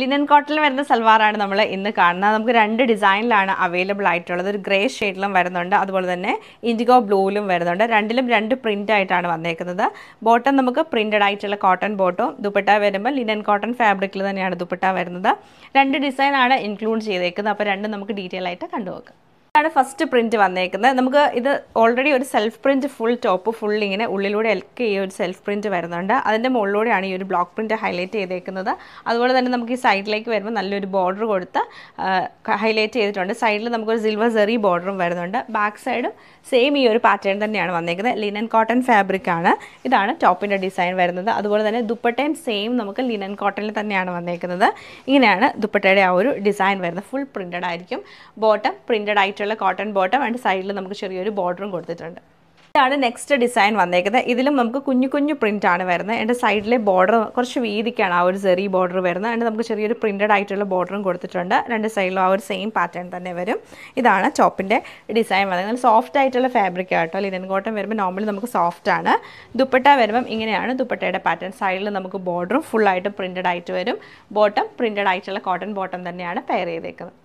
linen കോട്ടണിൽ വരുന്ന സൽവാറാണ് നമ്മൾ ഇന്ന് കാണുന്നത് നമുക്ക് രണ്ട് ഡിസൈനിലാണ് അവൈലബിൾ ആയിട്ടുള്ളത് ഒരു ഗ്രേ ഷെയ്ഡിലും വരുന്നുണ്ട് അതുപോലെ തന്നെ ഇൻഡിഗോ ബ്ലൂവിലും വരുന്നുണ്ട് രണ്ടിലും രണ്ട് പ്രിൻ്റ് ആയിട്ടാണ് വന്നേക്കുന്നത് ബോട്ടം നമുക്ക് പ്രിൻ്റഡ് ആയിട്ടുള്ള കോട്ടൺ ബോട്ടും ദുപ്പട്ട വരുമ്പോൾ ലിനൻ കോട്ടൺ ഫാബ്രിക്കിൽ തന്നെയാണ് ദുപ്പട്ട വരുന്നത് രണ്ട് ഡിസൈനാണ് ഇൻക്ലൂഡ് ചെയ്തേക്കുന്നത് അപ്പോൾ രണ്ടും നമുക്ക് ഡീറ്റെയിൽ ആയിട്ട് കണ്ടുപോക്കാം ഇതാണ് ഫസ്റ്റ് പ്രിന്റ് വന്നേക്കുന്നത് നമുക്ക് ഇത് ഓൾറെഡി ഒരു self print full top full ഇങ്ങനെ ഉള്ളിലൂടെ എൽക്ക് ഈ ഒരു സെൽഫ് പ്രിന്റ് വരുന്നുണ്ട് അതിൻ്റെ മുകളിലൂടെയാണ് ഈ ഒരു ബ്ലോക്ക് പ്രിന്റ് ഹൈലൈറ്റ് ചെയ്തേക്കുന്നത് അതുപോലെ തന്നെ നമുക്ക് ഈ സൈഡിലേക്ക് വരുമ്പോൾ നല്ലൊരു ബോർഡർ കൊടുത്ത് ഹൈലൈറ്റ് ചെയ്തിട്ടുണ്ട് സൈഡിൽ നമുക്കൊരു സിൽവർ സെറി ബോർഡറും വരുന്നുണ്ട് ബാക്ക് സൈഡും സെയിം ഈ ഒരു പാറ്റേൺ തന്നെയാണ് വന്നേക്കുന്നത് ലിനൻ കോട്ടൺ ഫാബ്രിക് ആണ് ഇതാണ് ടോപ്പിൻ്റെ ഡിസൈൻ വരുന്നത് അതുപോലെ തന്നെ ദുപ്പട്ടയും സെയിം നമുക്ക് ലിനൻ കോട്ടണിൽ തന്നെയാണ് വന്നേക്കുന്നത് ഇങ്ങനെയാണ് ദുപ്പട്ടയുടെ ആ ഒരു ഡിസൈൻ വരുന്നത് ഫുൾ പ്രിൻ്റഡ് ആയിരിക്കും ബോട്ടം പ്രിൻ്റഡ് ആയിട്ട് ആയിട്ടുള്ള കോട്ടൺ ബോട്ടം ആൻഡ് സൈഡിൽ നമുക്ക് ചെറിയൊരു ബോർഡറും കൊടുത്തിട്ടുണ്ട് ഇതാണ് നെക്സ്റ്റ് ഡിസൈൻ വന്നേക്കുന്നത് ഇതിലും നമുക്ക് കുഞ്ഞു കുഞ്ഞു പ്രിൻ്റ് ആണ് വരുന്നത് എൻ്റെ സൈഡിലെ ബോർഡർ കുറച്ച് വീതിക്കാണ് ആ ഒരു ചെറിയ ബോർഡർ വരുന്നത് അതിൻ്റെ നമുക്ക് ചെറിയൊരു പ്രിൻറ്റഡ് ആയിട്ടുള്ള ബോർഡറും കൊടുത്തിട്ടുണ്ട് രണ്ട് സൈഡിലും ആ ഒരു സെയിം പാറ്റേൺ തന്നെ വരും ഇതാണ് ടോപ്പിൻ്റെ ഡിസൈൻ വന്നത് നല്ല സോഫ്റ്റ് ആയിട്ടുള്ള ഫാബ്രിക് ആട്ടോ ലിനൻ കോട്ടൺ വരുമ്പോൾ നോർമലി നമുക്ക് സോഫ്റ്റ് ആണ് ദുപ്പട്ട വരുമ്പം ഇങ്ങനെയാണ് ദുപ്പട്ടയുടെ പാറ്റേൺ സൈഡിൽ നമുക്ക് ബോർഡറും ഫുള്ളായിട്ട് പ്രിൻറ്റഡ് ആയിട്ട് വരും ബോട്ടം പ്രിൻറ്റഡ് ആയിട്ടുള്ള കോട്ടൺ ബോട്ടം തന്നെയാണ് പെയർ ചെയ്തേക്കുന്നത്